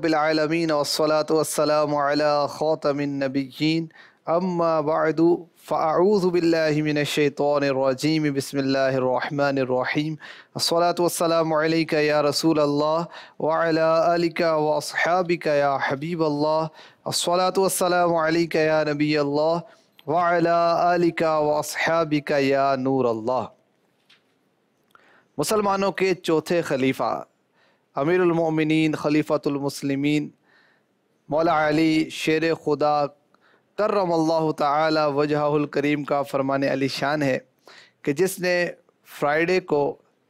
رب العالمين والصلاة والسلام على خاتم النبيين أما بعد فأعوذ بالله من الشيطان الرجيم بسم الله الرحمن الرحيم الصلاة والسلام عليك يا رسول الله وعلى آلك وأصحابك يا حبيب الله الصلاة والسلام عليك يا نبي الله وعلى آلك وأصحابك يا نور الله مسلمانوں کے چوتھے خلیفہ अमीरमिन ख़लीफ़तमसलिमिन मौला अली शेर खुदा करम अल्लाह ताली वजहकरीम का फ़रमान अली शान है कि जिसने फ्राइडे को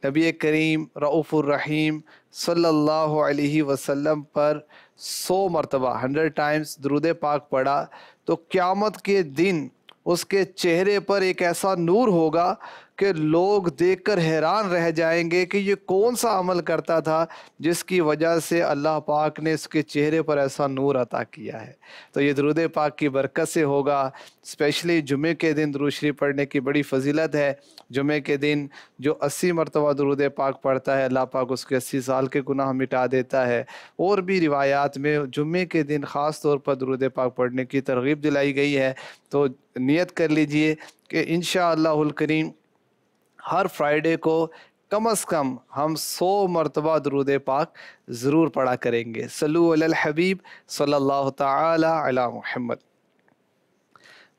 नबी करीम रऊफ़ुररहीम सल्ह वसम पर सौ मरतबा हंड्रेड टाइम्स दरुद पाक पढ़ा तो क़्यामत के दिन उसके चेहरे पर एक ऐसा नूर होगा कि लोग देखकर हैरान रह जाएंगे कि ये कौन सा अमल करता था जिसकी वजह से अल्लाह पाक ने इसके चेहरे पर ऐसा नूर अता किया है तो ये दरुद पाक की बरकत से होगा स्पेशली जुमे के दिन दरूशरी पढ़ने की बड़ी फजीलत है जुमे के दिन जो अस्सी मरतबा दरुद पाक पढ़ता है अल्लाह पाक उसके अस्सी साल के गुनाह मिटा देता है और भी रिवायात में जुमे के दिन ख़ास तौर पर दरुद पाक पढ़ने की तरगीब दिलाई गई है तो नीयत कर लीजिए कि इन करीम हर फ्राइडे को कम अज़ कम हम सौ मरतबा दरूद पाक ज़रूर पढ़ा करेंगे सलूल हबीब सल्ला तला महमद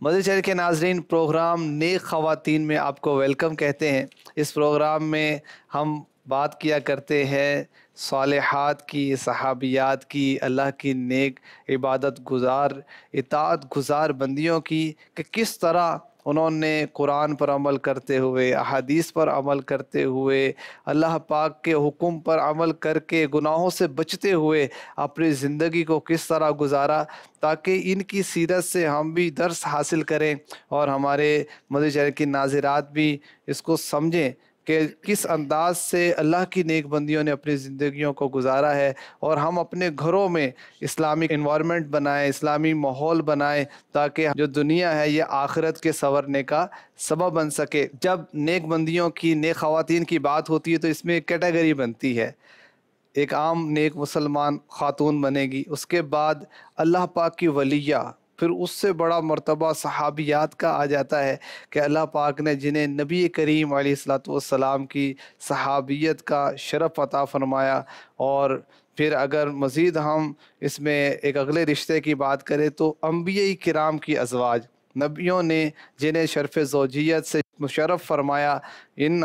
मदर शहर के नाजरीन प्रोग्राम नेक ख़वातीन में आपको वेलकम कहते हैं इस प्रोग्राम में हम बात किया करते हैं सालहत की सहाबियात की अल्लाह की नेक इबादत गुजार इतात गुजार बंदियों की कि किस तरह उन्होंने कुरान पर अमल करते हुए अहदीस पर अमल करते हुए अल्लाह पाक के हुक्म पर अमल करके गुनाहों से बचते हुए अपनी ज़िंदगी को किस तरह गुजारा ताकि इनकी सीरत से हम भी दर्स हासिल करें और हमारे चैनल की नाजरात भी इसको समझें कि किस अंदाज से अल्लाह की नेक बंदियों ने अपनी ज़िंदगियों को गुजारा है और हम अपने घरों में इस्लामिक इन्वामेंट बनाएं इस्लामी माहौल बनाएं ताकि जो दुनिया है ये आखिरत के संवरने का सबब बन सके जब नेक बंदियों की नेक ख़वान की बात होती है तो इसमें एक कैटेगरी बनती है एक आम नेक मुसलमान ख़ातून बनेगी उसके बाद अल्लाह पाक की वलिया फिर उससे बड़ा मरतबा सहाबियात का आ जाता है कि अल्लाह पाक ने जिन्हें नबी करीम सलाम की सहाबियत का शरफ अता फरमाया और फिर अगर मज़ीद हम इसमें एक अगले रिश्ते की बात करें तो अम्बिया कराम की अजवाज नबियों ने जिन्हें शरफ़ जोजियत से मुशरफ़ फरमाया इन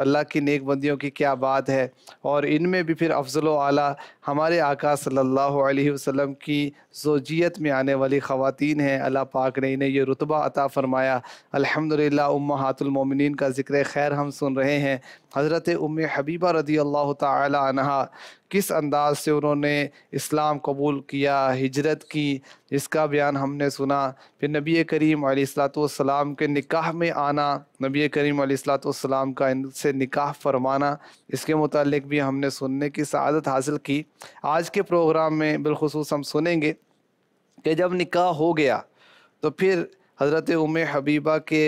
अल्लाह की नेक बंदियों की क्या बात है और इनमें भी फिर अफजल आला हमारे आका सल्लल्लाहु अलैहि वसल्लम की जोजियत में आने वाली ख़वातीन हैं अल्लाह पाक ने इन्हें ये रुतबा अता फ़रमाया अल्हम्दुलिल्लाह उम्मा हातुलमोमिन का ज़िक्र खैर हम सुन रहे हैं हज़रत उम हबीबा रदी अल्लाह तह किस अंदाज से उन्होंने इस्लाम कबूल किया हिजरत की इसका बयान हमने सुना फिर नबी करीम सलाम के निकाह में आना नबी करीम सलाम का इनसे निकाह फरमाना इसके मतलब भी हमने सुनने की सआदत हासिल की आज के प्रोग्राम में बिलखसूस हम सुनेंगे कि जब निकाह हो गया तो फिर हज़रत उम हबीबा के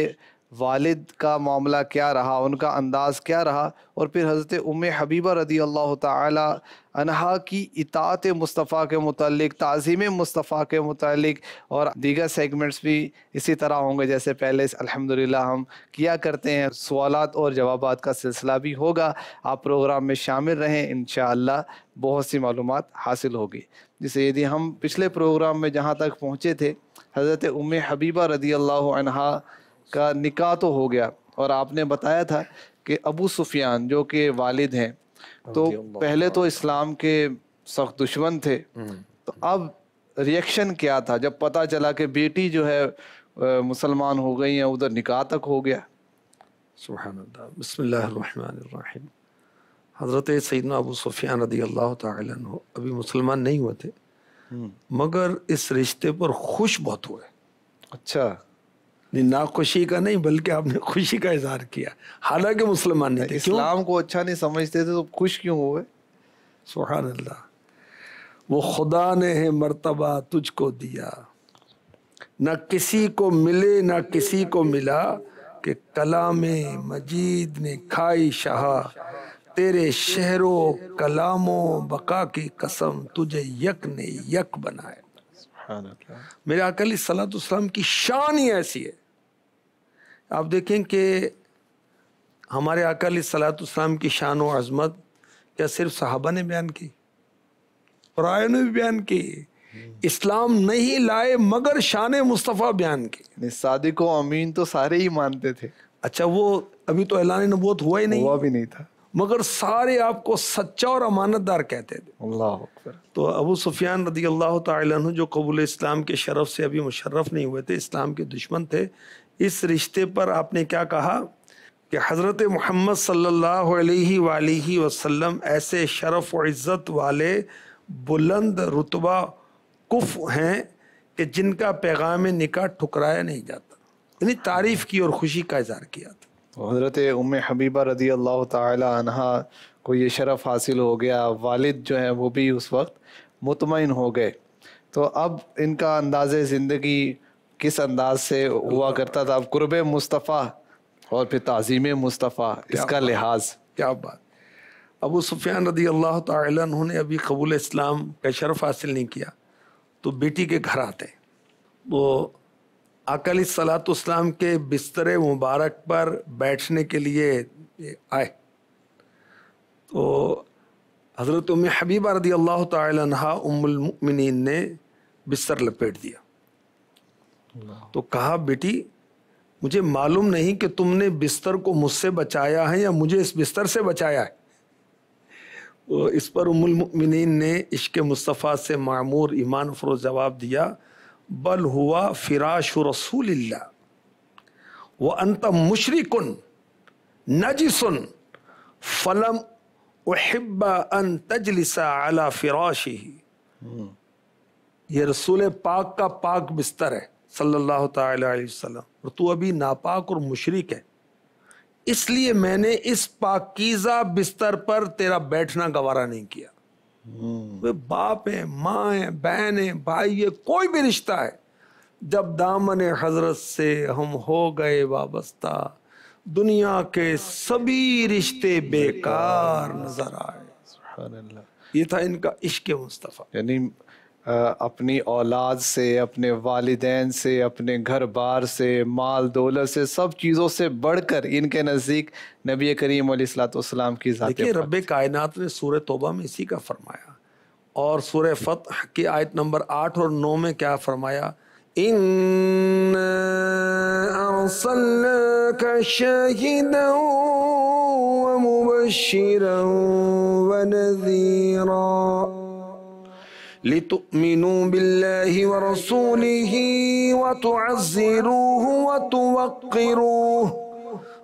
वालिद का मामला क्या रहा उनका अंदाज़ क्या रहा और फिर हज़रत उम हबीबा रदी अल्लाह तहा की इतात मुस्तफ़ा के मतलब तज़ीम मुस्तफ़ा के मतलब और दीगर सेगमेंट्स भी इसी तरह होंगे जैसे पहले अल्हम्दुलिल्लाह हम किया करते हैं सवालत और जवाब का सिलसिला भी होगा आप प्रोग्राम में शामिल रहें इन बहुत सी मालूम हासिल होगी जैसे यदि हम पिछले प्रोग्राम में जहाँ तक पहुँचे थे हज़रत उम हबीबा रदी अल्लाह का निका तो हो गया और आपने बताया था कि अबू सुफियान जो कि वालिद हैं तो पहले तो इस्लाम के सख्त दुश्मन थे हम्म। तो अब रिएक्शन क्या था जब पता चला कि बेटी जो है मुसलमान हो गई है उधर निकाह तक हो गया हज़रत सैदन अबू सुफियान रदी अल्लाह तु अभी मुसलमान नहीं हुए थे हम्म। मगर इस रिश्ते पर खुश बहुत हुए अच्छा नहीं ना खुशी का नहीं बल्कि आपने खुशी का इजहार किया हालांकि मुसलमान नहीं थे इस्लाम को अच्छा नहीं समझते थे तो खुश क्यों हुए सुहान अल्लाह वो खुदा ने है मर्तबा तुझको दिया ना किसी को मिले ना किसी को मिला कि कलाम मजीद ने खाई शाह तेरे शहरों कलामों बका की कसम तुझे यक ने यक बनाया मेरे अकली सलाम की शान ही ऐसी है आप देखें कि हमारे अकाल सलातम की शान व अजमत क्या सिर्फ साहबा ने बयान की आय ने भी बयान की इस्लाम नहीं लाए मगर शान मुस्तफ़ा बयान की सादिक अमीन तो सारे ही मानते थे अच्छा वो अभी तो ऐलान नबूत हुआ ही नहीं हुआ भी नहीं था मगर सारे आपको सच्चा और अमानतदार कहते थे अल्लाह तो अबू सुफियान रदी अल्लाह तु जो कबूल इस्लाम के शरफ से अभी मुशर्रफ नहीं हुए थे इस्लाम के दुश्मन थे इस रिश्ते पर आपने क्या कहा कि हज़रत मोहम्मद सल्लल्लाहु अलैहि वसल्लम ऐसे शरफ़ व इज़्ज़त वाले बुलंद रुतबा कुफ़ हैं कि जिनका पैगाम निका ठुकराया नहीं जाता यानी तारीफ़ की और ख़ुशी का इजहार किया था तो हज़रत उम हबीबा रदी अल्लाह तहा को ये शरफ़ हासिल हो गया वालिद जो हैं वो भी उस वक्त मुतमिन हो गए तो अब इनका अंदाज़ ज़िंदगी किस अंदाज से हुआ करता था कुरब मुस्तफ़ा और फिर तज़ीम मुस्तफ़ा इसका लिहाज क्या बात अबू सुफियान रदी अल्लाह तुमने अभी कबूल इस्लाम का शरफ़ हासिल नहीं किया तो बेटी के घर आते वो अकल सलातम के बिस्तर मुबारक पर बैठने के लिए आए तो हज़रत उम हबीबा रदी अल्लाह तहा उमिन ने बिस्तर लपेट दिया तो कहा बेटी मुझे मालूम नहीं कि तुमने बिस्तर को मुझसे बचाया है या मुझे इस बिस्तर से बचाया है तो इस पर उमुलमिन ने इश्क मुस्तफ़ा से मामूर ईमान फरोज जवाब दिया बल हुआ फ़िराश रसूल व अंत मुशरकन नजसन फलम अन तजलिसा अला फ़िराश ही हम्म। ये रसूल पाक का पाक बिस्तर है सल्लल्लाहु अलैहि वसल्लम और तू अभी नापाक और मुशरक है इसलिए मैंने इस पाकीज़ा बिस्तर पर तेरा बैठना गवारा नहीं किया हम्म। वे बाप है माँ है बहन है भाई है कोई भी रिश्ता है जब दामन हजरत से हम हो गए वाबस्ता दुनिया के सभी रिश्ते बेकार नजर आए ये था इनका इश्क मुस्तफ़ा यानी अपनी औलाद से अपने वालदेन से अपने घर बार से माल दौलत से सब चीज़ों से बढ़कर इनके नज़दीक नबी करीम सलाम की देखिए रब कायनात ने सूर तोबा में इसी का फरमाया और सूर फ़तह की आयत नंबर आठ और नौ में क्या फरमाया इन لتؤمنوا بالله ورسوله وتعزروه وتوقروه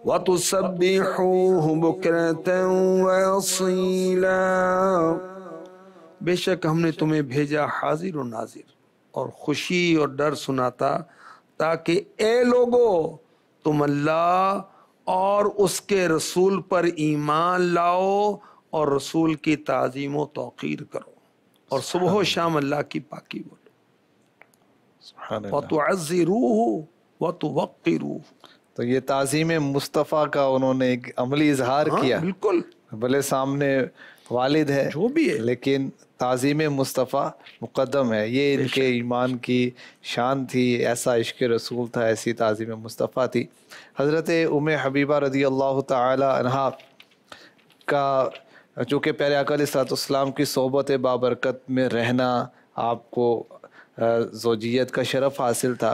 वतुसबिहूहु बुकरतन वसीला बेशक हमने तुम्हें भेजा हाजिर और नाजिर और खुशी और डर सुनाता ताकि ए लोगो तुम अल्लाह और उसके रसूल पर ईमान लाओ और रसूल की ताजीम व तोक़ीर करो और सुबह शाम अल्लाह की पाकी बोलो व तो रूह व तो वक्त रूह तो ये ताजीम मुस्तफ़ा का उन्होंने एक अमली इजहार हाँ, किया बिल्कुल भले सामने वालिद है जो भी है लेकिन ताजीम मुस्तफ़ा मुकदम है ये इनके ईमान की शान थी ऐसा इश्क रसूल था ऐसी ताजीम मुस्तफ़ा थी हज़रत उम हबीबा रदी अल्लाह तहा का चूँकि प्यारे अकल सलाम की सोबत बाबरकत में रहना आपको जोजियत का शरफ़ हासिल था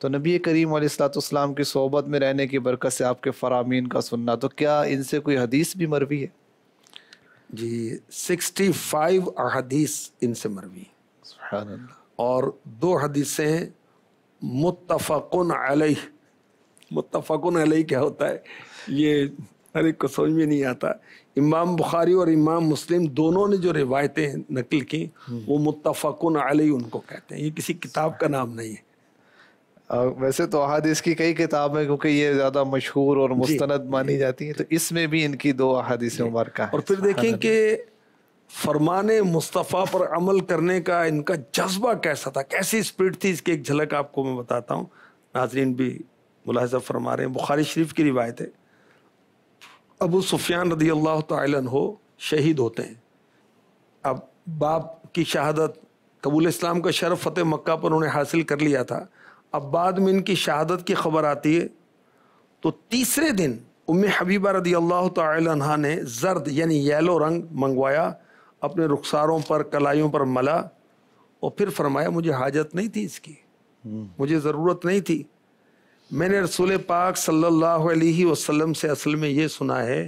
तो नबी करीम सलाम की सोबत में रहने की बरकत से आपके फ़रामीन का सुनना तो क्या इनसे कोई हदीस भी मरवी है जी सिक्सटी फाइव अहदीस इनसे मरवी और दो हदीसें मुतफ़न अलह मुतफ़न अलह क्या होता है ये हर एक को समझ में नहीं आता इमाम बुखारी और इमाम मुस्लिम दोनों ने जो रिवायतें नकल की हम्म। वो मुतफ़न अली उनको कहते हैं ये किसी किताब का नाम नहीं है वैसे तो अहादीस की कई किताब है क्योंकि ये ज़्यादा मशहूर और मुस्ंद मानी जाती है तो इसमें भी इनकी दो अहादीस मुबारक और फिर देखें कि फरमान मुस्तफ़ा पर अमल करने का इनका जज्बा कैसा था कैसी स्पीड थी इसकी एक झलक आपको मैं बताता हूँ नाजरीन भी मुलाजा फरमा रहे हैं बुखारी शरीफ की रिवायत है अबू सुफियान रदी अल्लाह तन हो शहीद होते हैं अब बाप की शहादत कबूल इस्लाम का शरफ फ़तेह मक्का पर उन्होंने हासिल कर लिया था अब बाद में इनकी शहादत की खबर आती है तो तीसरे दिन उम्म हबीबा रदी अल्लाह तहा ने जर्द यानी येलो रंग मंगवाया अपने रुखसारों पर कलाइयों पर मला और फिर फरमाया मुझे हाजत नहीं थी इसकी हम्म। मुझे ज़रूरत नहीं थी मैंने रसूल पाक सल्लल्लाहु अलैहि वसल्लम से असल में ये सुना है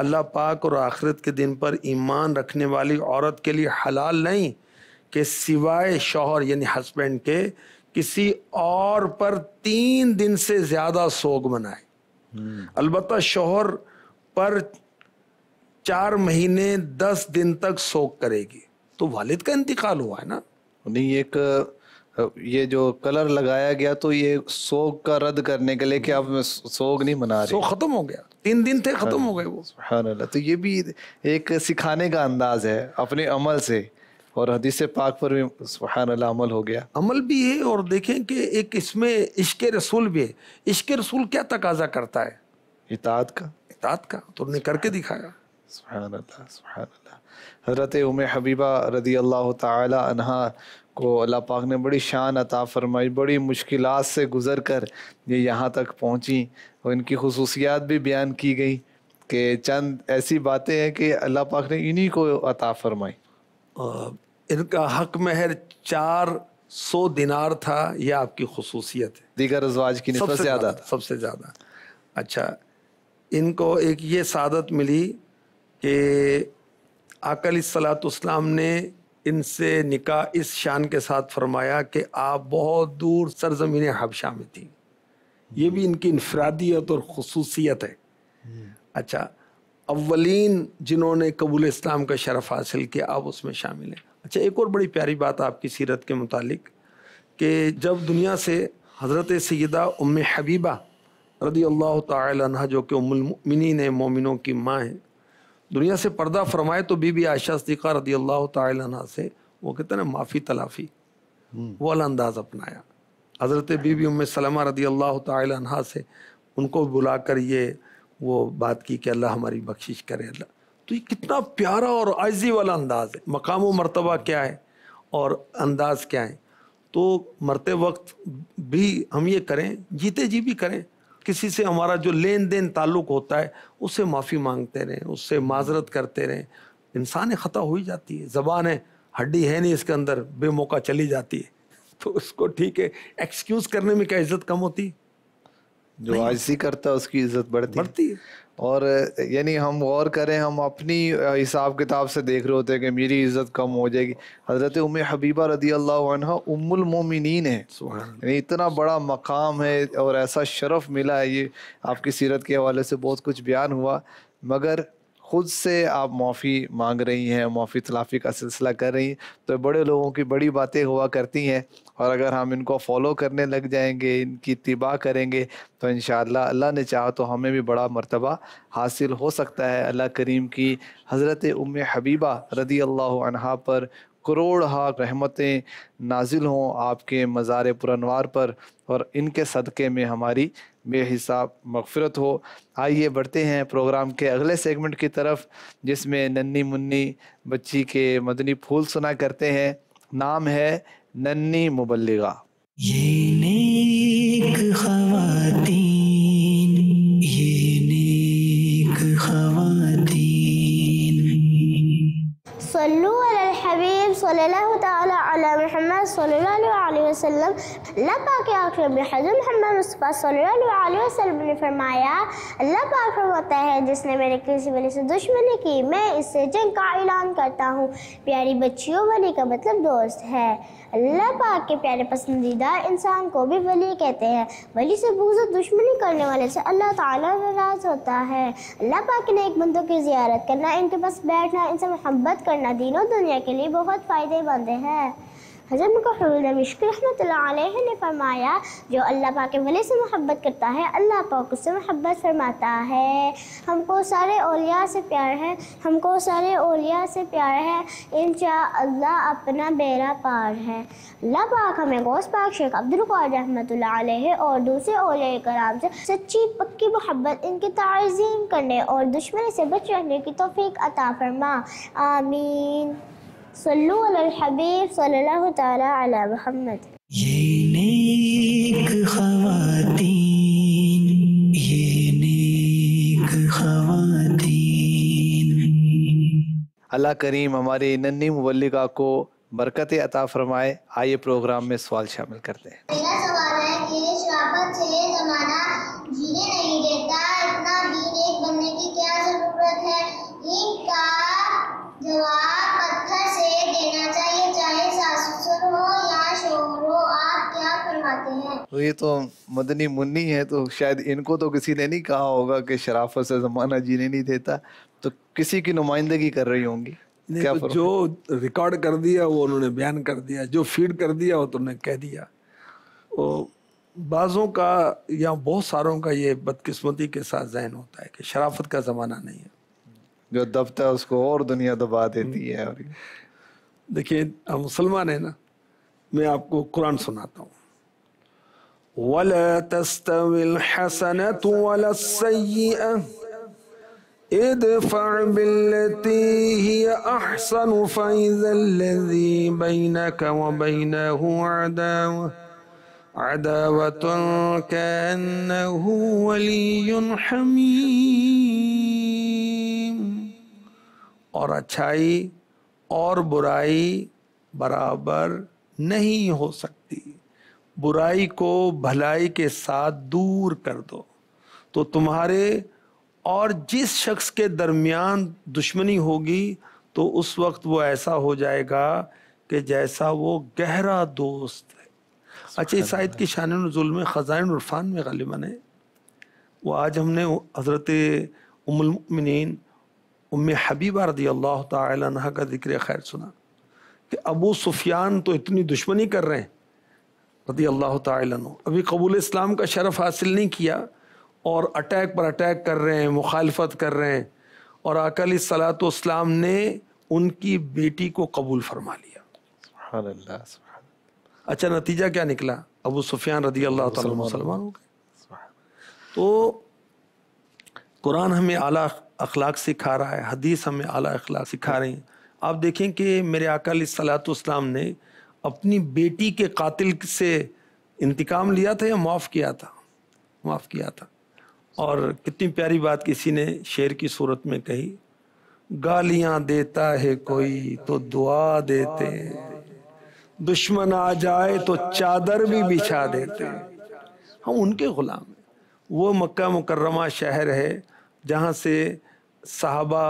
अल्लाह पाक और आखिरत के दिन पर ईमान रखने वाली औरत के लिए हलाल नहीं कि सिवाय शोहर यानी हस्बैंड के किसी और पर तीन दिन से ज़्यादा सोग मनाए हम्म। अलबत् शोहर पर चार महीने दस दिन तक सोग करेगी तो वालिद का इंतकाल हुआ है ना नहीं एक ये जो कलर लगाया गया तो ये सोग का रद्द करने के लिए कि आप सोग नहीं मना रहे खत्म हो गया तीन दिन थे खत्म हाँ। हो गए वो अल्लाह तो ये भी एक सिखाने का अंदाज है अपने अमल से और हदीस पाक पर भी सुबहान अल्लाह अमल हो गया अमल भी है और देखें कि एक इसमें इश्क रसूल भी है इश्क रसूल क्या तकाजा करता है इतात का इतात का तुमने तो करके दिखाया सुबहान अल्लाह सुबहान अल्लाह हज़रत उम हबीबा रदी अल्लाह तहा को अल्लाह पाक ने बड़ी शान अता फरमाई बड़ी मुश्किल से गुज़र कर ये यहाँ तक पहुँची और इनकी खसूसियात भी बयान की गई कि चंद ऐसी बातें हैं कि अल्लाह पाक ने इन्हीं को अता फरमाई इनका हक महर चार सौ दिनार था यह आपकी खसूसियत है दीगर रजवाज की सबसे ज़्यादा सबसे ज़्यादा अच्छा इनको एक ये सादत मिली कि आकल सलात ने इनसे निका इस शान के साथ फरमाया कि आप बहुत दूर सरजमीन हबशा में थी ये भी इनकी इनफरादियत और खसूसियत है अच्छा अवलिन जिन्होंने कबूल इस्लाम का शरफ हासिल किया आप उसमें शामिल हैं अच्छा एक और बड़ी प्यारी बात आपकी सीरत के मुतालिक कि जब दुनिया से हज़रत सैदा उम हबीबा रदी अल्लाह तह जो कि उमिन मोमिनों की माँ हैं दुनिया से पर्दा फरमाए तो बीबी आयशा सदीक़ा रदी अल्लाह तला से वो कहते ना माफ़ी तलाफ़ी हम्म। वो वाला अंदाज़ अपनाया हज़रत बीबी उम सलमा रदी अल्लाह तहा से उनको बुला कर ये वो बात की कि अल्लाह हमारी बख्शिश करे अल्लाह तो ये कितना प्यारा और आजी वाला अंदाज़ है मकाम व मरतबा क्या है और अंदाज़ क्या है तो मरते वक्त भी हम ये करें जीते जी भी करें किसी से हमारा जो लेन देन ताल्लुक होता है उससे माफ़ी मांगते रहें उससे माजरत करते रहें इंसान ख़ता हो ही जाती है ज़बान है हड्डी है नहीं इसके अंदर बेमौका चली जाती है तो उसको ठीक है एक्सक्यूज़ करने में क्या इज़्जत कम होती है जो आज ही करता है उसकी इज्जत बढ़ती बढ़ती है और यानी हम गौर करें हम अपनी हिसाब किताब से देख रहे होते हैं कि मेरी इज़्ज़त कम हो जाएगी हज़रत उम हबीबा रदी अल्लाह उम्मिन है यानी इतना बड़ा मकाम है और ऐसा शरफ़ मिला है ये आपकी सीरत के हवाले से बहुत कुछ बयान हुआ मगर ख़ुद से आप माफ़ी मांग रही हैं माफ़ी तलाफ़ी का सिलसिला कर रही हैं तो बड़े लोगों की बड़ी बातें हुआ करती हैं और अगर हम इनको फॉलो करने लग जाएंगे इनकी इतबा करेंगे तो इन अल्लाह ने चाहा तो हमें भी बड़ा मरतबा हासिल हो सकता है अल्लाह करीम की हज़रत उम हबीबा रदी अल्लाह पर करोड़ हा रहमतें नाजिल हों आपके मज़ार पुरानवार पर और इनके सदक़े में हमारी मेरे हिसाब मगफरत हो आइए बढ़ते हैं प्रोग्राम के अगले सेगमेंट की तरफ जिसमें नन्नी मुन्नी बच्ची के मदनी फूल सुना करते हैं नाम है नन्नी मुबलिगा ये नेक खवातीन ये नेक खवातीन सल्लल्लाहु अलैहि हबीब सल्लल्लाहु वसल्लम अल्लाह पाक के आखिर में हज़र मोहम्मद मुस्तफ़ा सल्लल्लाहु वसल्लम ने फरमाया अल्लाह पाक होता है जिसने मेरे किसी वाले से दुश्मनी की मैं इससे जंग का ऐलान करता हूँ प्यारी बच्चियों वली का मतलब दोस्त है अल्लाह पाक के प्यारे पसंदीदा इंसान को भी वली कहते हैं वली से बुजुर्ग दुश्मनी करने वाले से अल्लाह ताला होता है अल्लाह पाक ने एक बंदों की जियारत करना इनके पास बैठना इनसे मोहब्बत करना दिनों दुनिया के लिए बहुत फ़ायदेमंद है हज़रत मुकर दमिश्क रहमत ने फरमाया जो अल्लाह पाक के वली से मोहब्बत करता है अल्लाह पाक उससे मोहब्बत फरमाता है हमको सारे ओलिया से प्यार है हमको सारे ओलिया से प्यार है इन अल्लाह अपना बेरा पार है अल्लाह पाक हमें गौस पाक शेख अब्दुल्कार रहमत और दूसरे ओलिया कराम से सच्ची पक्की मोहब्बत इनकी तारजीम करने और दुश्मनी से बच रहने की तोफ़ी अता फरमा आमीन हबीब अल्लाह करीम हमारे नन्ही मुबलिका को बरकत अता फरमाए आइए प्रोग्राम में सवाल शामिल करते हैं तो ये तो मदनी मुन्नी है तो शायद इनको तो किसी ने नहीं कहा होगा कि शराफत से ज़माना जीने नहीं देता तो किसी की नुमाइंदगी कर रही होंगी क्या तो जो रिकॉर्ड कर दिया वो उन्होंने बयान कर दिया जो फीड कर दिया वो तो उन्होंने कह दिया वो तो बाज़ों का या बहुत सारों का ये बदकिस्मती के साथ जहन होता है कि शराफत का ज़माना नहीं है जो दबता है उसको और दुनिया दबा देती हम्म। है और देखिए हम मुसलमान है ना मैं आपको कुरान सुनाता हूँ ولا تستوي الحسنة ولا السيئة ادفع بالتي هي أحسن فإذا الذي بينك وبينه عداوة عداوة كأنه ولي حميم اور اچھائی اور برائی برابر نہیں ہو سکتا बुराई को भलाई के साथ दूर कर दो तो तुम्हारे और जिस शख्स के दरमियान दुश्मनी होगी तो उस वक्त वो ऐसा हो जाएगा कि जैसा वो गहरा दोस्त है अच्छा इस आयत की शान में ख़जान उर्फ़ान में गालिबा है वो आज हमने हज़रत उमिन उम हबीबा रदी अल्लाह तह का ज़िक्र खैर सुना कि अबू सुफियान तो इतनी दुश्मनी कर रहे हैं रदी अल्लाह तु अभी कबूल इस्लाम का शरफ हासिल नहीं किया और अटैक पर अटैक कर रहे हैं मुखालफत कर रहे हैं और अकल सलात इस्लाम ने उनकी बेटी को कबूल फरमा लिया अच्छा नतीजा क्या निकला अबू सुफियान रदी अल्लाह तसलमान हो गए तो कुरान हमें आला अखलाक सिखा रहा है हदीस हमें आला अखलाक सिखा रही हैं आप देखें कि मेरे अकल सलात इस्लाम ने अपनी बेटी के कातिल से इंतकाम लिया था या माफ़ किया था माफ़ किया था और कितनी प्यारी बात किसी ने शेर की सूरत में कही गालियां देता है कोई तो दुआ देते दुश्मन आ जाए तो चादर भी बिछा देते हम उनके गुलाम हैं वो मक्का मुकर्रमा शहर है जहाँ से साहबा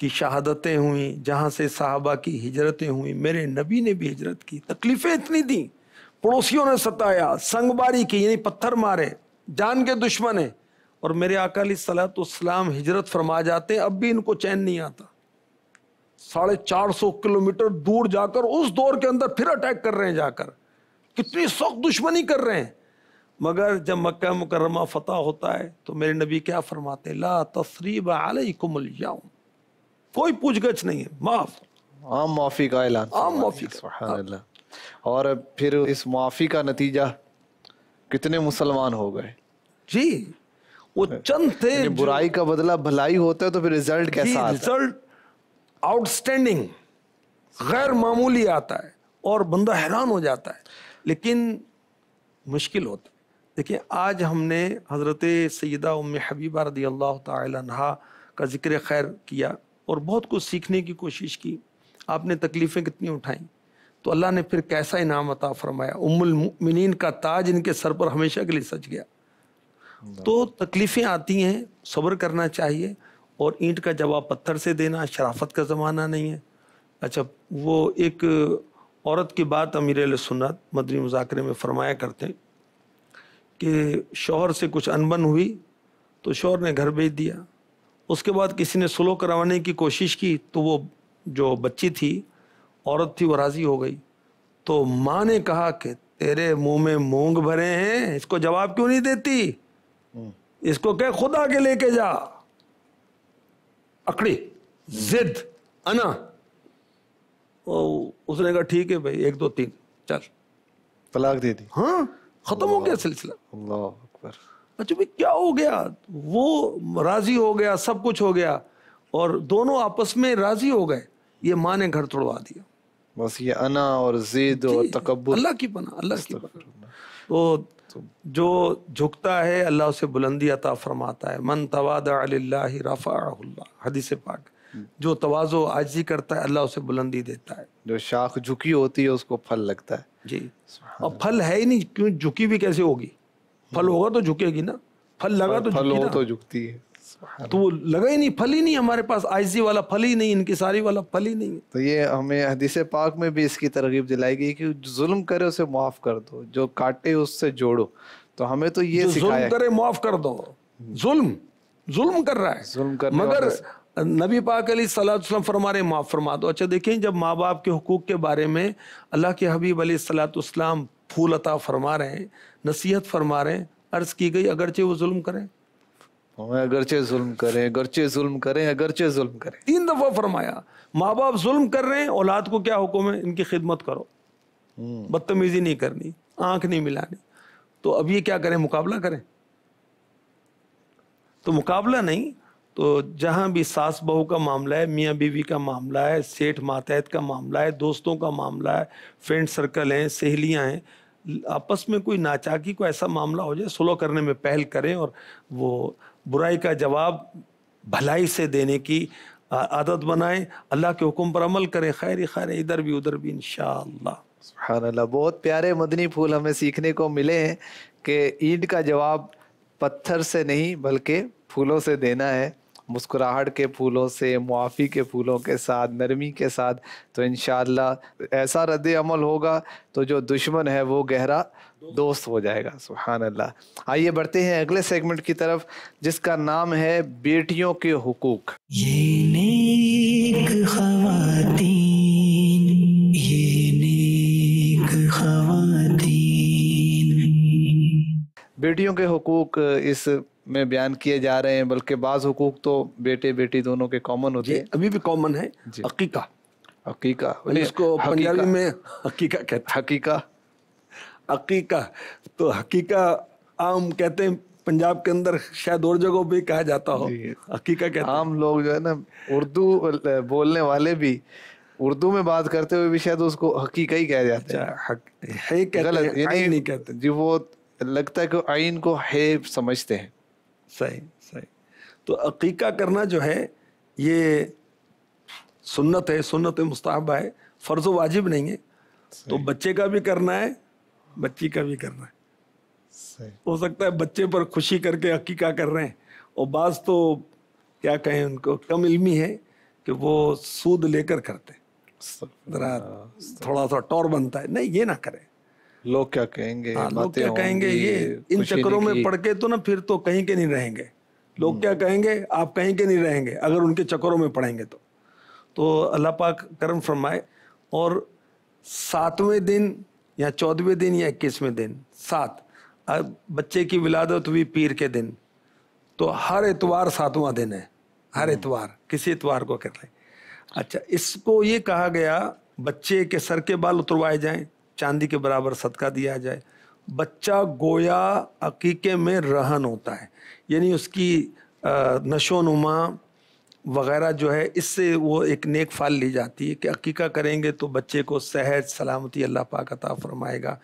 की शहादतें हुई जहाँ से साहबा की हिजरतें हुई मेरे नबी ने भी हिजरत की तकलीफ़ें इतनी दी पड़ोसियों ने सताया संगबारी की यानी पत्थर मारे जान के दुश्मन है और मेरे अकाली सलाम हिजरत फरमा जाते अब भी इनको चैन नहीं आता साढ़े चार सौ किलोमीटर दूर जाकर उस दौर के अंदर फिर अटैक कर रहे हैं जाकर कितनी सख्त दुश्मनी कर रहे हैं मगर जब मक्का मुकरमा फतह होता है तो मेरे नबी क्या फरमाते ला तसरीब अल यौम कोई पूछगछ नहीं है माफ आम माफी का ऐलान आम माफी का और फिर इस माफी का नतीजा कितने मुसलमान हो गए जी वो चंद थे बुराई का बदला भलाई होता है तो फिर रिजल्ट कैसा आता रिजल्ट आउटस्टैंडिंग गैर मामूली आता है और बंदा हैरान हो जाता है लेकिन मुश्किल होता है देखिए आज हमने हज़रत सैदा उम हबीबा रदी अल्लाह तहा का ज़िक्र खैर किया और बहुत कुछ सीखने की कोशिश की आपने तकलीफ़ें कितनी उठाई तो अल्लाह ने फिर कैसा इनाम अता फरमाया उमुलमिन का ताज इनके सर पर हमेशा के लिए सज गया तो तकलीफ़ें आती हैं सब्र करना चाहिए और ईंट का जवाब पत्थर से देना शराफत का ज़माना नहीं है अच्छा वो एक औरत की बात अमीर सुन्नत मदनी मुजाकरे में फरमाया करते हैं कि शोहर से कुछ अनबन हुई तो शोहर ने घर भेज दिया उसके बाद किसी ने स्लो करवाने की कोशिश की तो वो जो बच्ची थी औरत थी वो राज़ी हो गई तो माँ ने कहा कि तेरे मुंह में मूंग भरे हैं इसको जवाब क्यों नहीं देती हम्म। इसको कह खुदा के लेके जा अकड़ी जिद अना ओ, उसने कहा ठीक है भाई एक दो तीन चल तलाक दे दी हाँ खत्म हो गया सिलसिला अल्लाह अकबर अच्छा भाई क्या हो गया वो राजी हो गया सब कुछ हो गया और दोनों आपस में राजी हो गए ये माँ ने घर तोड़वा दिया बस ये अना और जिद और तकबर अल्लाह की पना अल्लाह की पना तो जो झुकता है अल्लाह उसे बुलंदी अता फरमाता है मन तवादा रफ़ा हदीस पाक जो तवाजो आजी करता है अल्लाह उसे बुलंदी देता है जो शाख झुकी होती है उसको फल लगता है जी और फल है ही नहीं क्यों झुकी भी कैसे होगी फल होगा तो झुकेगी ना फल लगा तो फल तो झुकती है तो वो लगा ही नहीं फल ही नहीं हमारे पास आयसी वाला फल ही नहीं इनके सारी वाला फल ही नहीं तो ये हमें हदीस पाक में भी इसकी तरगीब दिलाई गई कि जुल्म करे उसे माफ़ कर दो जो काटे उससे जोड़ो तो हमें तो ये जुल्म करे माफ़ कर दो जुल्म जुल्म कर रहा है जुल्म कर मगर नबी पाक अली सलाम फरमा रहे माफ़ फरमा दो अच्छा देखें जब माँ बाप के हकूक़ के बारे में अल्लाह के हबीब अली सलाम फूल अता फरमा रहे हैं नसीहत फरमा रहे हैं अर्ज की गई अगरचे वो जुल्म करें अगरचे जुल्म करें अगरचे जुल्म करें अगरचे जुल्म करें तीन दफ़ा फरमाया माँ बाप जुल्म कर रहे हैं औलाद को क्या हुक्म है इनकी खिदमत करो हम्म। बदतमीजी नहीं करनी आंख नहीं मिलानी तो अब ये क्या करें मुकाबला करें तो मुकाबला नहीं तो जहां भी सास बहू का मामला है मियाँ बीवी का मामला है सेठ मातहत का मामला है दोस्तों का मामला है फ्रेंड सर्कल हैं सहेलियां हैं आपस में कोई नाचाकी को ऐसा मामला हो जाए सुलो करने में पहल करें और वो बुराई का जवाब भलाई से देने की आदत बनाएं अल्लाह के हुक्म पर अमल करें खैर खैर इधर भी उधर भी इन अल्लाह बहुत प्यारे मदनी फूल हमें सीखने को मिले हैं कि ईंट का जवाब पत्थर से नहीं बल्कि फूलों से देना है मुस्कुराहट के फूलों से मुआफ़ी के फूलों के साथ नरमी के साथ तो इन ऐसा रद्द अमल होगा तो जो दुश्मन है वो गहरा दोस्त हो जाएगा सुबहान अल्लाह आइए बढ़ते हैं अगले सेगमेंट की तरफ जिसका नाम है बेटियों के हकूक ये नेक खवातीन ये नेक खवातीन बेटियों के हकूक इस में बयान किए जा रहे हैं बल्कि बाज़ हुकूक तो बेटे बेटी दोनों के कॉमन होते हैं अभी भी कॉमन है हकीका हकीका इसको पंजाबी में हकीका कहते हकीका हकीका तो हकीका आम कहते हैं पंजाब के अंदर शायद और जगहों पे कहा जाता हो हकीका कहते आम लोग जो है ना उर्दू बोलने वाले भी उर्दू में बात करते हुए भी शायद उसको हकीका ही कहा जाता अच्छा, है है कहते नहीं कहते जी वो लगता है कि आइन को है समझते हैं सही सही तो अकीका करना जो है ये सुन्नत है सुन्नत मुस्ताहब है फ़र्ज़ वाजिब नहीं है तो बच्चे का भी करना है बच्ची का भी करना है सही हो सकता है बच्चे पर खुशी करके अकीका कर रहे हैं और बाज तो क्या कहें उनको कम इल्मी है कि वो सूद लेकर करते हैं थोड़ा सा टॉर बनता है नहीं ये ना करें लोग क्या कहेंगे आ, हाँ, लोग क्या कहेंगे ये इन चक्करों में पड़ के तो ना फिर तो कहीं के नहीं रहेंगे लोग क्या हम्म। कहेंगे आप कहीं के नहीं रहेंगे अगर उनके चक्करों में पड़ेंगे तो तो अल्लाह पाक करम फरमाए और सातवें दिन या चौदहवें दिन या इक्कीसवें दिन सात बच्चे की विलादत हुई पीर के दिन तो हर एतवार सातवां दिन है हर एतवार हम्म। किसी एतवार को कर लें अच्छा इसको ये कहा गया बच्चे के सर के बाल उतरवाए जाएं चांदी के बराबर सदका दिया जाए बच्चा गोया अकीके में रहन होता है यानी उसकी नशो नुमा वगैरह जो है इससे वो एक नेक फाल ली जाती है कि अकीका करेंगे तो बच्चे को सहज सलामती अल्लाह पाक अता फरमाएगा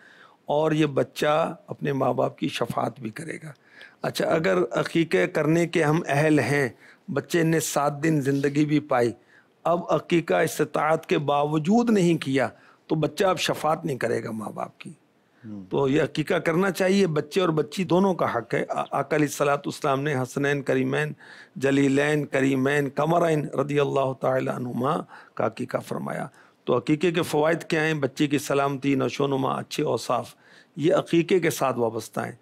और ये बच्चा अपने माँ बाप की शफात भी करेगा अच्छा अगर अकीक़े करने के हम अहल हैं बच्चे ने सात दिन ज़िंदगी भी पाई अब अकीका इस्तात के बावजूद नहीं किया तो बच्चा अब शफात नहीं करेगा माँ बाप की हम्म। तो यह हकीका करना चाहिए बच्चे और बच्ची दोनों का हक है अकल सलातम ने हसनैन करीमैन जलीलैन करीमैन कमरैन रदी अल्लाह तुमा का हकीका फरमाया तो हकीके के फ़वाद क्या हैं बच्चे की सलामती नुमा अच्छे औसाफ ये हकीके के साथ वाबस्ता हैं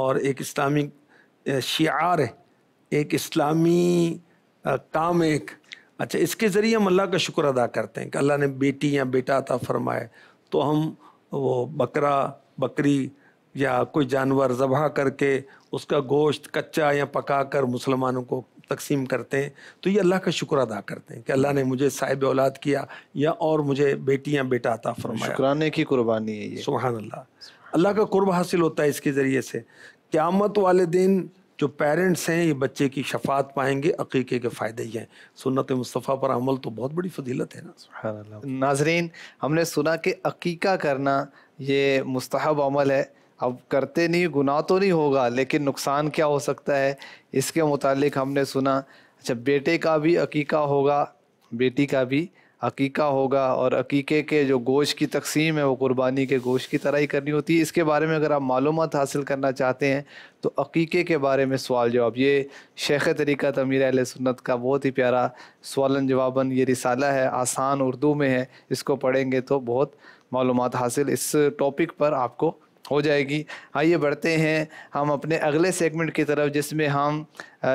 और एक इस्लामी शार है एक इस्लामी काम एक अच्छा इसके ज़रिए हम अल्लाह का शुक्र अदा करते हैं कि अल्लाह ने बेटी या बेटा अता फरमाए तो हम वो बकरा बकरी या कोई जानवर जबह करके उसका गोश्त कच्चा या पका कर मुसलमानों को तकसीम करते हैं तो ये अल्लाह का शुक्र अदा करते हैं कि अल्लाह ने मुझे साहिब औलाद किया या और मुझे बेटी या बेटा अता फरमाया शुक्राने की कुर्बानी है ये सुबहान अल्लाह अल्लाह का कुर्ब हासिल होता है इसके ज़रिए से क़्यामत वाले दिन जो पेरेंट्स हैं ये बच्चे की शफात पाएंगे अकीके के फ़ायदे ही हैं सुनत मुस्तफ़ा पर अमल तो बहुत बड़ी फजीलत है ना नाजरीन हमने सुना कि अकीका करना ये मुस्तहब अमल है अब करते नहीं गुनाह तो नहीं होगा लेकिन नुकसान क्या हो सकता है इसके मुतालिक हमने सुना अच्छा बेटे का भी अकीका होगा बेटी का भी अकीका होगा और अकीके के जो गोश्त की तकसीम है वो कुर्बानी के गोश्त की तरह ही करनी होती है इसके बारे में अगर आप मालूम हासिल करना चाहते हैं तो अकीके के बारे में सवाल जवाब ये शेख तरीक़ा तमीर अल सुन्नत का बहुत ही प्यारा सवालन जवाबन ये रिसाला है आसान उर्दू में है इसको पढ़ेंगे तो बहुत मालूम हासिल इस टॉपिक पर आपको हो जाएगी आइए बढ़ते हैं हम अपने अगले सेगमेंट की तरफ जिसमें हम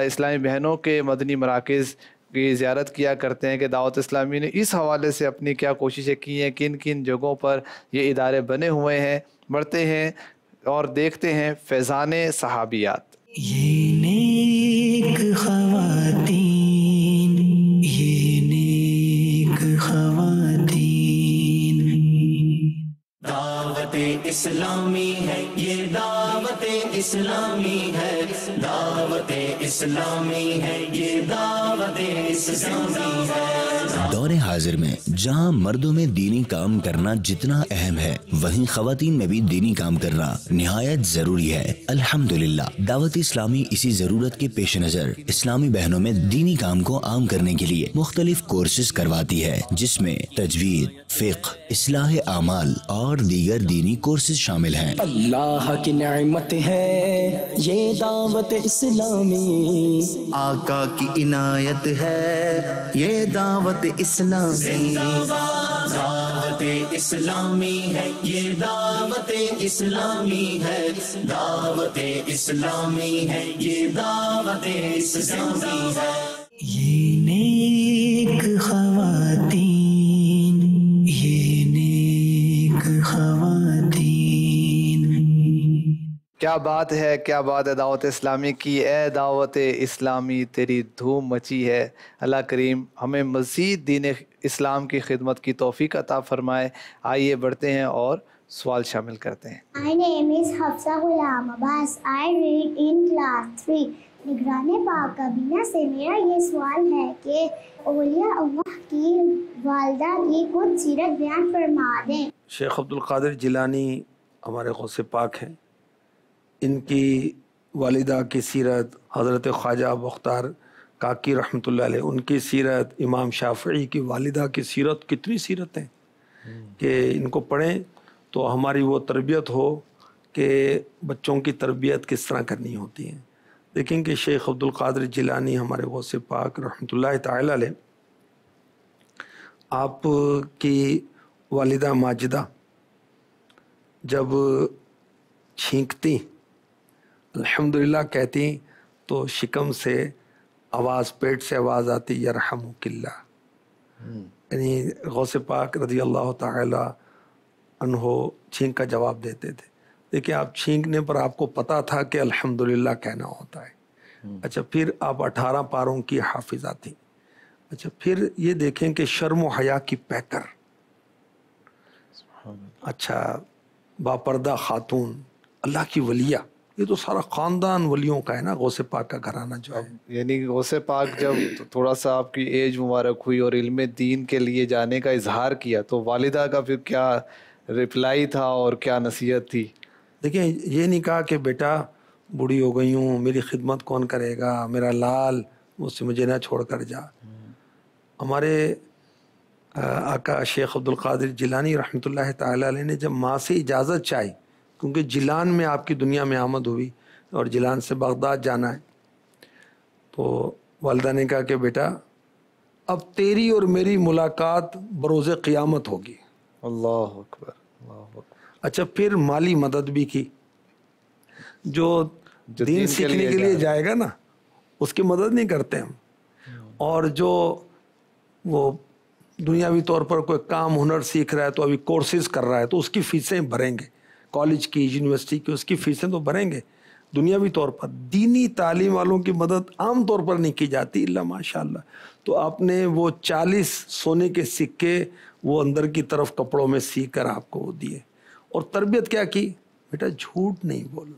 इस्लामी बहनों के मदनी मराकज़ की ज्यारत किया करते हैं कि दावत इस्लामी ने इस हवाले से अपनी क्या कोशिशें की हैं किन किन जगहों पर ये इदारे बने हुए हैं बढ़ते हैं और देखते हैं फैज़ान सहाबियात ये नेक इस्लामी है ये दावत इस्लामी है दावत इस्लामी है ये दावत इस्लामी है दौरे हाजिर में जहाँ मर्दों में दीनी काम करना जितना अहम है वहीं खातन में भी दीनी काम करना नहायत जरूरी है अल्हम्दुलिल्लाह दावत इस्लामी इसी जरूरत के पेश नज़र इस्लामी बहनों में दीनी काम को आम करने के लिए मुख्तलिफ कोर्सेज करवाती है जिसमे तजवीज़ फ़िक असलाह और दीगर दीनी तालीमी कोर्सेज शामिल हैं अल्लाह की नमत है ये दावत इस्लामी आका की इनायत है ये दावत इस्लामी दावत इस्लामी है ये दावत इस्लामी है दावत इस्लामी है ये दावत इस्लामी है ये नहीं क्या बात है क्या बात है दावत इस्लामी की ए दावत इस्लामी तेरी धूम मची है अल्लाह करीम हमें मज़ीद दीन इस्लाम की खिदमत की तोफ़ी ता फ़रमाए आइए बढ़ते हैं और सवाल शामिल करते हैं My name is Hafsa Ghulam Abbas. I read in class निगरान पाक से मेरा ये सवाल है कि ओलिया अल्लाह की वालदा की कुछ सीरत बयान फरमा दें शेख अब्दुल कादिर जिलानी हमारे गौसे पाक हैं इनकी वालदा की सीरत हज़रत ख्वाजा मुख्तार काकी रहमत उनकी सीरत इमाम शाफी की वालिदा की सीरत कितनी सीरत है कि इनको पढ़ें तो हमारी वो तरबियत हो कि बच्चों की तरबियत किस तरह करनी होती है देखें कि शेख अब्दुल कादर जिलानी हमारे गौसे पाक रहमत ताल आप की वालदा माजिदा जब छींकती अल्हम्दुलिल्लाह कहती तो शिकम से आवाज़ पेट से आवाज़ आती या रहम किल्ला हम्म। यानी गौस पाक रजी अल्लाह तहो छींक का जवाब देते थे देखिए आप छींकने पर आपको पता था कि अल्हम्दुलिल्लाह कहना होता है हम्म। अच्छा फिर आप अठारह पारों की हाफिजा थी अच्छा फिर ये देखें कि शर्म हया की पैकर अच्छा बापरदा खातून अल्लाह की वलिया ये तो सारा खानदान वलियों का है ना गौसे पाक का घराना जो है यानी गौसे पाक जब थोड़ा सा आपकी एज मुबारक हुई और इल्म दीन के लिए जाने का इजहार किया तो वालिदा का फिर क्या रिप्लाई था और क्या नसीहत थी देखिए ये नहीं कहा कि बेटा बूढ़ी हो गई हूँ मेरी खिदमत कौन करेगा मेरा लाल मुझसे मुझे ना छोड़ कर जा हमारे आका शेख अब्दुल कादिर जिलानी रहमतुल्लाह ताला ने जब माँ से इजाज़त चाही क्योंकि जिलान में आपकी दुनिया में आमद हुई और जिलान से बगदाद जाना है तो वालदा ने कहा कि बेटा अब तेरी और मेरी मुलाकात बरोज़ क़ियामत होगी अल्लाह अकबर अच्छा फिर माली मदद भी की जो, जो दीन सीखने के लिए, के लिए जाएगा ना उसकी मदद नहीं करते हम और जो वो दुनियावी तौर पर कोई काम हुनर सीख रहा है तो अभी कोर्सेज कर रहा है तो उसकी फीसें भरेंगे कॉलेज की यूनिवर्सिटी की उसकी फीसें तो भरेंगे दुनियावी तौर पर दीनी तालीम वालों की मदद आम तौर पर नहीं की जाती अल्ला माशा तो आपने वो चालीस सोने के सिक्के वो अंदर की तरफ कपड़ों में सी कर आपको दिए और तरबियत क्या की बेटा झूठ नहीं बोल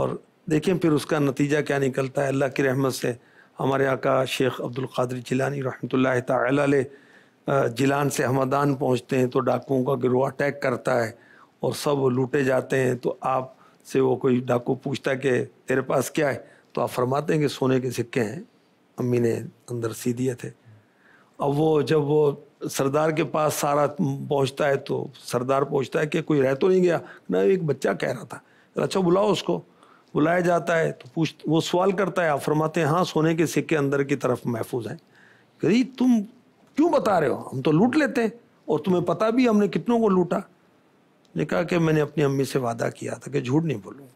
और देखें फिर उसका नतीजा क्या निकलता है अल्लाह की रहमत से हमारे आका शेख अब्दुल कादिर जिलानी रहमत ला जिलान से हमदान पहुंचते हैं तो डाकुओं का गिरोह अटैक करता है और सब लूटे जाते हैं तो आप से वो कोई डाकू पूछता है कि तेरे पास क्या है तो आप फरमाते हैं कि सोने के सिक्के हैं अम्मी ने अंदर सी दिए थे अब वो जब वो सरदार के पास सारा पहुंचता है तो सरदार पूछता है कि कोई रह तो नहीं गया ना एक बच्चा कह रहा था अच्छा बुलाओ उसको बुलाया जाता है तो पूछ वो सवाल करता है आप फरमाते हैं हाँ सोने के सिक्के अंदर की तरफ महफूज हैं कही तुम क्यों बता रहे हो हम तो लूट लेते हैं और तुम्हें पता भी हमने कितनों को लूटा ने कहा कि मैंने अपनी अम्मी से वादा किया था कि झूठ नहीं बोलूँ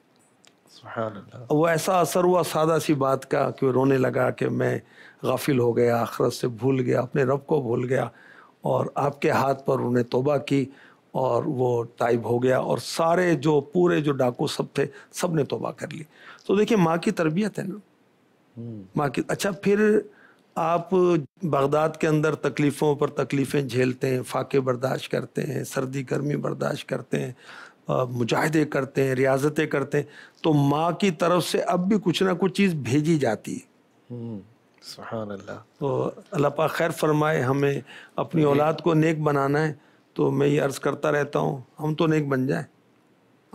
वो ऐसा असर हुआ सादा सी बात का कि वो रोने लगा कि मैं गाफिल हो गया आखरत से भूल गया अपने रब को भूल गया और आपके हाथ पर उन्हें तोबा की और वो टाइब हो गया और सारे जो पूरे जो डाकू सब थे सब ने तोबा कर ली तो देखिए माँ की तरबियत है ना हम्म। माँ की अच्छा फिर आप बगदाद के अंदर तकलीफ़ों पर तकलीफ़ें झेलते हैं फाके बर्दाश्त करते हैं सर्दी गर्मी बर्दाश्त करते हैं मुजाहदे करते हैं रियाजतें करते हैं तो माँ की तरफ से अब भी कुछ ना कुछ चीज़ भेजी जाती है हम्म, तो अल्लाह पाक खैर फरमाए हमें अपनी औलाद को नेक बनाना है तो मैं ये अर्ज़ करता रहता हूँ हम तो नेक बन जाएं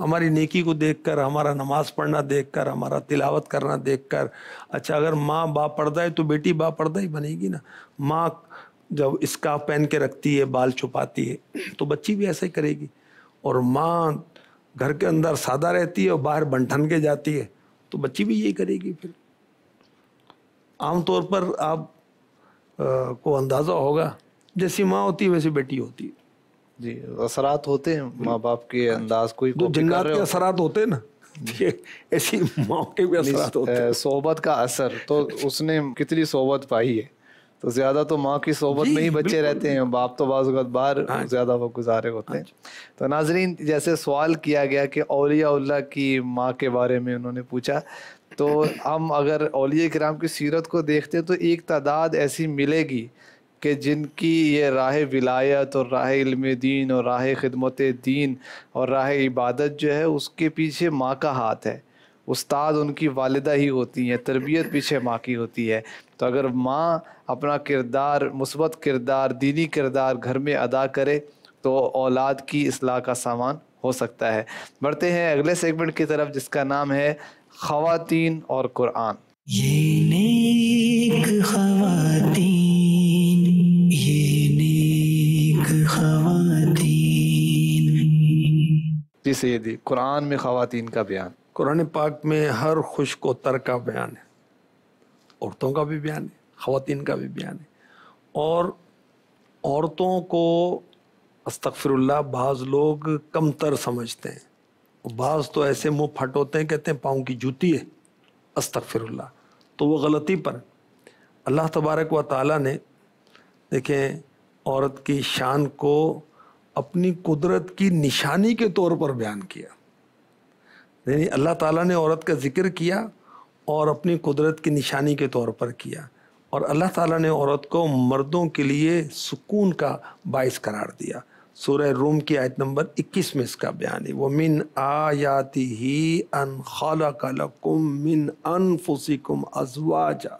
हमारी नेकी को देखकर हमारा नमाज पढ़ना देखकर हमारा तिलावत करना देखकर अच्छा अगर माँ बाप पर्दा है तो बेटी बाप पर्दा ही बनेगी ना माँ जब इसका पहन के रखती है बाल छुपाती है तो बच्ची भी ऐसा ही करेगी और माँ घर के अंदर सादा रहती है और बाहर बंठन के जाती है तो बच्ची भी यही करेगी फिर आमतौर पर आप आ, को अंदाज़ा होगा जैसी माँ होती है वैसी बेटी होती है जी असरात होते हैं माँ बाप के अंदाज को तो के असरात होते हैं ना ऐसी मौके भी असरात होते हैं सोहबत का असर तो उसने कितनी सोहबत पाई है तो ज्यादा तो माँ की सोहबत में ही बच्चे रहते हैं बाप तो बाज बार हाँ ज्यादा वो गुजारे हाँ होते हैं तो नाजरीन जैसे सवाल किया गया कि अलिया की माँ के बारे में उन्होंने पूछा तो हम अगर अलिया कराम की सीरत को देखते तो एक तादाद ऐसी मिलेगी कि जिनकी ये राह विलायत और राह इल्म दीन और राह खदमत दीन और राह इबादत जो है उसके पीछे माँ का हाथ है उस्ताद उनकी वालदा ही होती हैं तरबियत पीछे माँ की होती है तो अगर माँ अपना किरदार मुसबत किरदार दीनी किरदार घर में अदा करे तो औलाद की असलाह का सामान हो सकता है बढ़ते हैं अगले सेगमेंट की तरफ जिसका नाम है ख़वातीन और कुरान ये नेक ख़वातीन की सैदी कुरान में ख़वान का बयान कुरान पाक में हर खुश को तर का बयान है औरतों का भी बयान है ख़वान का भी बयान है और औरतों को अस्तफ़िरल्ला बाज़ लोग कम तर समझते हैं बाज़ तो ऐसे मुँह फट होते हैं कहते हैं पाँव की जूती है अस्तफ़िरल्ला तो वह गलती पर अल्लाह तबारक व ताली ने देखें औरत की शान को अपनी कुदरत की निशानी के तौर पर बयान किया यानी अल्लाह ताला ने औरत का जिक्र किया और अपनी कुदरत की निशानी के तौर पर किया और अल्लाह ताला ने औरत को मर्दों के लिए सुकून का बायस करार दिया सूर्य रूम की आयत नंबर 21 में इसका बयान है वो मिन आयाति ही अन खाला मिन अन अजवाजा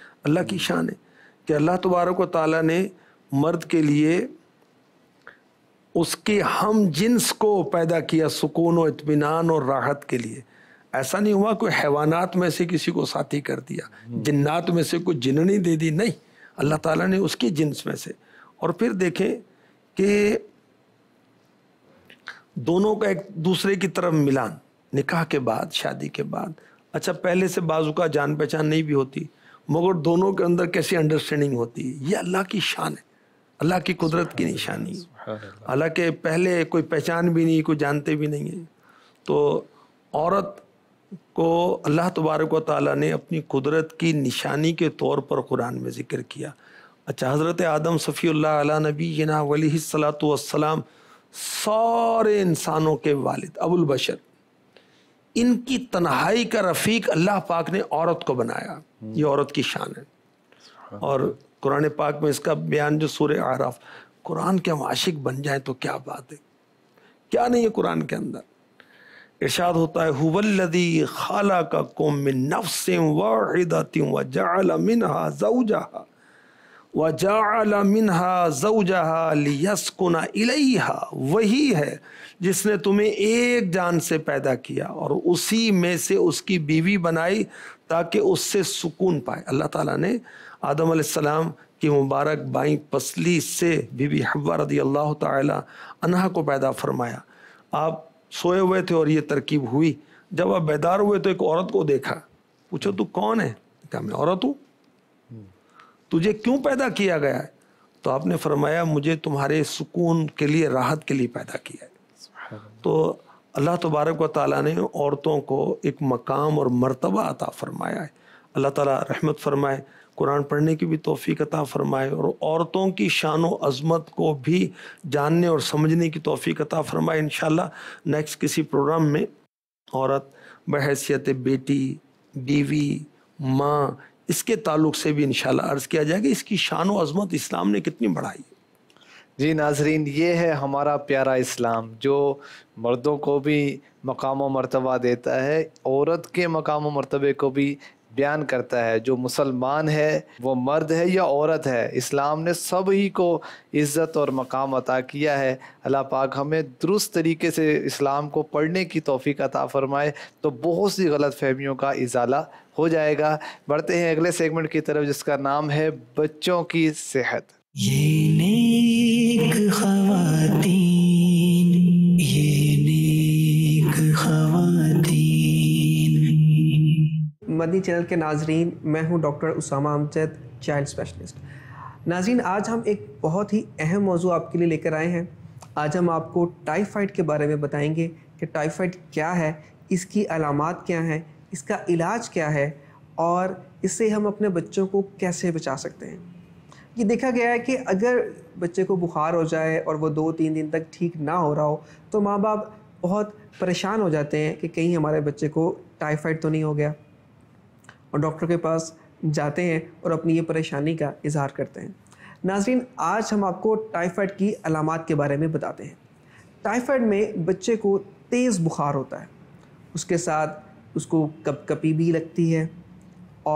अल्लाह की शान है कि अल्लाह तबारक ताली ने मर्द के लिए उसके हम जिन्स को पैदा किया सुकून और इतमान और राहत के लिए ऐसा नहीं हुआ कोई हैवानात में से किसी को साथी कर दिया हम्म। जिन्नात में से कोई जिननी दे दी नहीं अल्लाह ताला ने उसकी जिन्स में से और फिर देखें कि दोनों का एक दूसरे की तरफ मिलान निकाह के बाद शादी के बाद अच्छा पहले से बाजू का जान पहचान नहीं भी होती मगर दोनों के अंदर कैसी अंडरस्टैंडिंग होती है ये अल्लाह की शान है अल्लाह की कुदरत की निशानी है हालांकि पहले कोई पहचान भी नहीं कोई जानते भी नहीं है तो औरत को अल्लाह तबारक ताली ने अपनी कुदरत की निशानी के तौर पर कुरान में ज़िक्र किया अच्छा हज़रत आदम सफ़ील नबी जना वली सारे इंसानों के वालिद अबुलबशर इनकी तन्हाई का रफ़ीक अल्लाह पाक ने औरत को बनाया ये औरत की शान है और कुरान पाक में इसका बयान जो सूर्य आराफ कुरान के हम आशिक बन जाए तो क्या बात है क्या नहीं है कुरान के अंदर इर्शाद होता है हुवल्लदी खाला का कुम मिन नफ्सिम वाहिदातिम व जअल मिनहा जौजहा व जअल मिनहा लियस कुना इलैहा वही है जिसने तुम्हें एक जान से पैदा किया और उसी में से उसकी बीवी बनाई ताकि उससे सुकून पाए अल्लाह ताला ने आदम सलाम की मुबारक बाई पसली से बीबी हवा रदी अल्लाह तहा को पैदा फरमाया आप सोए हुए थे और ये तरकीब हुई जब आप बेदार हुए तो एक औरत को देखा पूछो तू कौन है क्या मैं औरत हूँ तुझे क्यों पैदा किया गया है तो आपने फरमाया मुझे तुम्हारे सुकून के लिए राहत के लिए पैदा किया है तो अल्लाह तबारक व ताली ने औरतों को एक मकाम और मरतबा अता फ़रमाया है अल्लाह ताली रहमत फ़रमाए कुरान पढ़ने की भी तोफ़ी अता फ़रमाए और औरतों की शान अज़मत को भी जानने और समझने की तोफ़ी अता फ़रमाए इन नेक्स्ट किसी प्रोग्राम में औरत बहसीत बेटी बीवी माँ इसके ताल्लुक से भी इन अर्ज़ किया जाएगा इसकी शान अज़मत इस्लाम ने कितनी बढ़ाई जी नाजरीन ये है हमारा प्यारा इस्लाम जो मर्दों को भी मकाम व मरतबा देता है औरत के मकाम व मरतबे को भी बयान करता है जो मुसलमान है वो मर्द है या औरत है इस्लाम ने सब ही को इज़्ज़त और मकाम अता किया है अल्लाह पाक हमें दुरुस्त तरीके से इस्लाम को पढ़ने की तौफीक अता फ़रमाए तो बहुत सी गलत फहमियों का इजाला हो जाएगा बढ़ते हैं अगले सेगमेंट की तरफ जिसका नाम है बच्चों की सेहत ये नेक खवातीन ये नेक खवातीन मदनी चैनल के नाजरीन मैं हूं doctor Usama Amjad child specialist नाजरीन आज हम एक बहुत ही अहम मौजू आपके लिए लेकर आए हैं आज हम आपको टाइफाइड के बारे में बताएंगे कि टाइफाइड क्या है इसकी अलामत क्या हैं इसका इलाज क्या है और इससे हम अपने बच्चों को कैसे बचा सकते हैं ये देखा गया है कि अगर बच्चे को बुखार हो जाए और वो दो तीन दिन तक ठीक ना हो रहा हो तो माँ बाप बहुत परेशान हो जाते हैं कि कहीं हमारे बच्चे को टाइफाइड तो नहीं हो गया और डॉक्टर के पास जाते हैं और अपनी ये परेशानी का इजहार करते हैं नाजरीन आज हम आपको टाइफाइड की अलामत के बारे में बताते हैं टाइफाइड में बच्चे को तेज़ बुखार होता है उसके साथ उसको कप कपी भी लगती है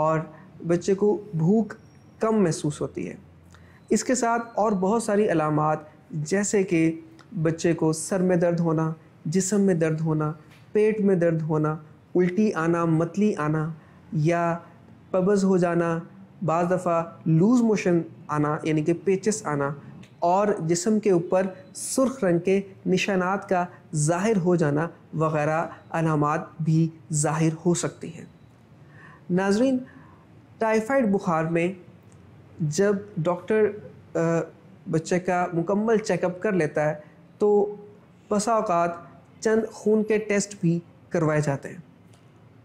और बच्चे को भूख कम महसूस होती है इसके साथ और बहुत सारी अलामत जैसे कि बच्चे को सर में दर्द होना जिसम में दर्द होना पेट में दर्द होना उल्टी आना मतली आना या पबज हो जाना बज़ दफ़ा लूज़ मोशन आना यानी कि पेचस आना और जिसम के ऊपर सुर्ख रंग के निशानात का ज़ाहिर हो जाना वगैरह अलामत भी ज़ाहिर हो सकती हैं नाजरीन टाइफाइड बुखार में जब डॉक्टर बच्चे का मुकम्मल चेकअप कर लेता है तो बसा चंद खून के टेस्ट भी करवाए जाते हैं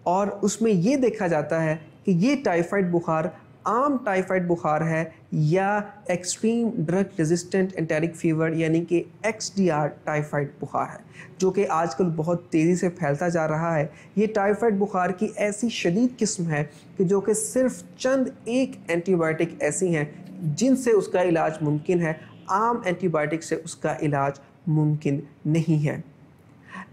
और उसमें ये देखा जाता है कि ये टाइफाइड बुखार आम टाइफाइड बुखार है या extreme drug resistant enteric fever यानी कि एक्स डी आर टाइफाइड बुखार है जो कि आजकल बहुत तेज़ी से फैलता जा रहा है ये टाइफाइड बुखार की ऐसी शदीद किस्म है कि जो कि सिर्फ चंद एक एंटीबायोटिक ऐसी हैं जिनसे उसका इलाज मुमकिन है आम एंटीबायोटिक से उसका इलाज मुमकिन नहीं है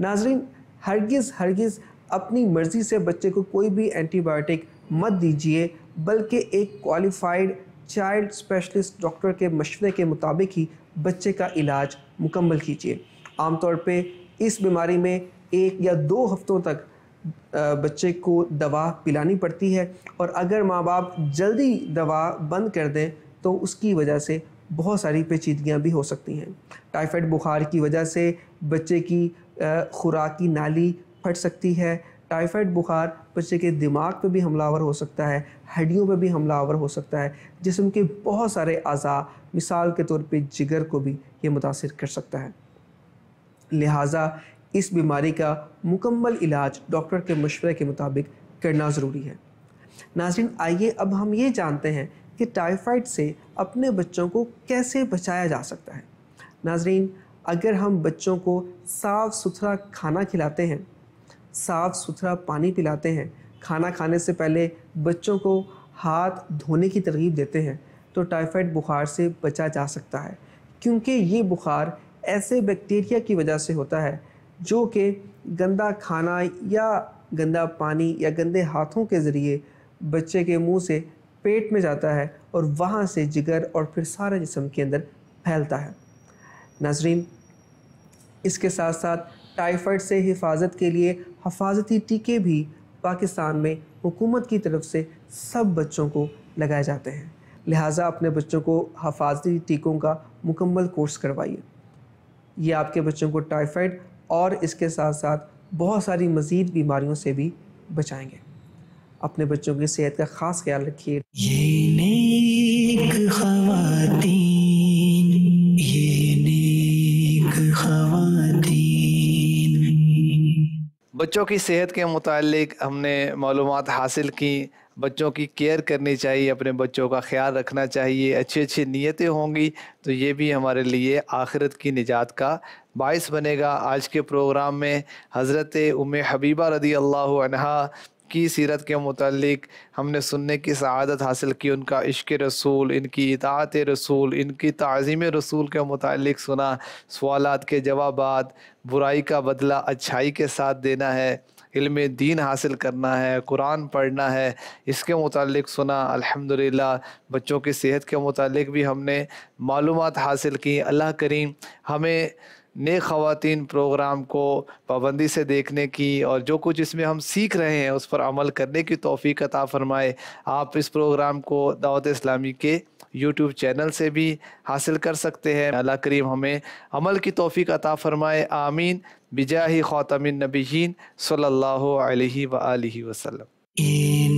नाजरीन हरगिज़ हरगिज़ अपनी मर्ज़ी से बच्चे को कोई भी एंटीबायोटिक मत दीजिए बल्कि एक क्वालिफाइड चाइल्ड स्पेशलिस्ट डॉक्टर के मशवरे के मुताबिक ही बच्चे का इलाज मुकम्मल कीजिए आमतौर पर इस बीमारी में एक या दो हफ्तों तक बच्चे को दवा पिलानी पड़ती है और अगर माँ बाप जल्दी दवा बंद कर दें तो उसकी वजह से बहुत सारी पेचीदगियाँ भी हो सकती हैं टाइफाइड बुखार की वजह से बच्चे की खुराक की नाली फट सकती है टाइफाइड बुखार बच्चे के दिमाग पे भी हमलावर हो सकता है हड्डियों पे भी हमलावर हो सकता है जिसम के बहुत सारे अज़ा मिसाल के तौर पे जिगर को भी ये मुतासर कर सकता है लिहाजा इस बीमारी का मुकम्मल इलाज डॉक्टर के मशवरे के मुताबिक करना ज़रूरी है नाजिन आइए अब हम ये जानते हैं कि टाइफाइड से अपने बच्चों को कैसे बचाया जा सकता है नाजरीन अगर हम बच्चों को साफ़ सुथरा खाना खिलाते हैं साफ़ सुथरा पानी पिलाते हैं खाना खाने से पहले बच्चों को हाथ धोने की तरगीब देते हैं तो टाइफाइड बुखार से बचा जा सकता है क्योंकि ये बुखार ऐसे बैक्टीरिया की वजह से होता है जो कि गंदा खाना या गंदा पानी या गंदे हाथों के ज़रिए बच्चे के मुंह से पेट में जाता है और वहाँ से जिगर और फिर सारे जिसम के अंदर फैलता है नाजरीन इसके साथ साथ टाइफाइड से हिफाजत के लिए हफाजती टीके भी पाकिस्तान में हुकूमत की तरफ से सब बच्चों को लगाए जाते हैं लिहाजा अपने बच्चों को हफाजती टीकों का मुकम्मल कोर्स करवाइए ये आपके बच्चों को टाइफाइड और इसके साथ साथ बहुत सारी मज़ीद बीमारियों से भी बचाएंगे अपने बच्चों की सेहत का ख़ास ख्याल रखिए बच्चों की सेहत के मुतालिक हमने मालूम हासिल की बच्चों की केयर करनी चाहिए अपने बच्चों का ख्याल रखना चाहिए अच्छी अच्छी नीयतें होंगी तो ये भी हमारे लिए आखिरत की निजात का बायस बनेगा आज के प्रोग्राम में हज़रत उम हबीबा रदी अल्लाह की सीरत के मतलब हमने सुनने की शहादत हासिल की उनका इश्क रसूल इनकी इतात रसूल इनकी तज़ीम रसूल के मतलब सुना सवाल के जवाब बुराई का बदला अच्छाई के साथ देना है इल्म दीन हासिल करना है कुरान पढ़ना है इसके मुतालिक सुना अल्हम्दुलिल्लाह बच्चों की सेहत के मुतालिक भी हमने मालूम हासिल की अल्लाह करीम हमें మే ఖవాతిన్ ప్రోగ్రామ్ కో పావంది సే దేఖనే కి ఔర్ జో కుచ్ ఇస్మే హమ్ సీఖ రహే హే ఉస్ పర్ అమల్ కర్నే కి తౌఫీక్ అతా ఫర్మై ఆప్ ఇస్ ప్రోగ్రామ్ కో దౌద్ ఇస్లామీ కే యూట్యూబ్ ఛానల్ సే భీ హాసిల్ కర్ సక్తే హే అల్లాహ్ కరీం హమే అమల్ కి తౌఫీక్ అతా ఫర్మై ఆమీన్ బిజాహి ఖాతిమిన్ నబీన్ సల్లల్లాహు అలైహి వ ఆలిహి వసల్లం